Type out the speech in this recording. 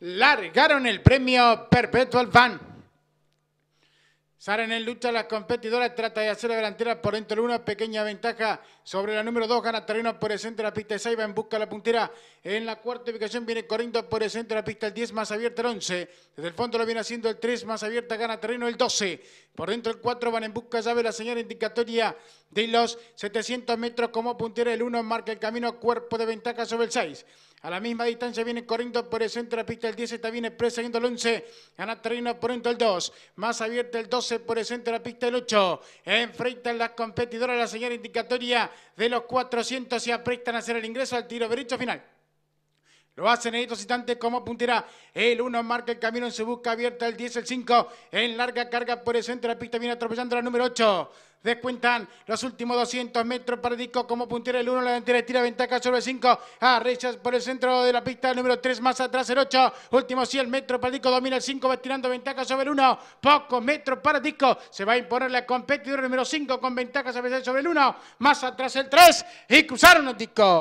largaron el premio Perpetual Van. Sara en lucha, LAS COMPETIDORAS, trata de hacer la delantera por dentro DEL una pequeña ventaja sobre la número 2, gana terreno por el centro de la pista 6, va en busca de la puntera en la cuarta ubicación, viene corriendo por el centro de la pista el 10, más abierta el 11, desde el fondo lo viene haciendo el 3, más abierta gana terreno el 12, por dentro el 4 van en busca, llave la SEÑORA indicatoria de los 700 metros como puntera el 1, marca el camino, cuerpo de ventaja sobre el 6, a la misma distancia viene corriendo por el centro de la pista el 10, está bien expresa yendo el 11. Gana terreno por dentro el 2. Más abierto el 12 por el centro de la pista el 8. Enfrentan las competidoras la señal indicatoria de los 400 y aprestan a hacer el ingreso al tiro derecho final. Lo hace en estos como puntera. El 1 marca el camino en su busca abierta. El 10, el 5. En larga carga por el centro de la pista viene atropellando la número 8. Descuentan los últimos 200 metros para disco como puntera. El 1 la delantera tira ventaja sobre el 5. A rechas por el centro de la pista. El número 3 más atrás el 8. Último 100 metros para disco. Domina el 5. Va tirando ventaja sobre el 1. Pocos metros para disco. Se va a imponer la competidora número 5 con ventaja sobre el 1. Más atrás el 3. Y cruzaron los Disco.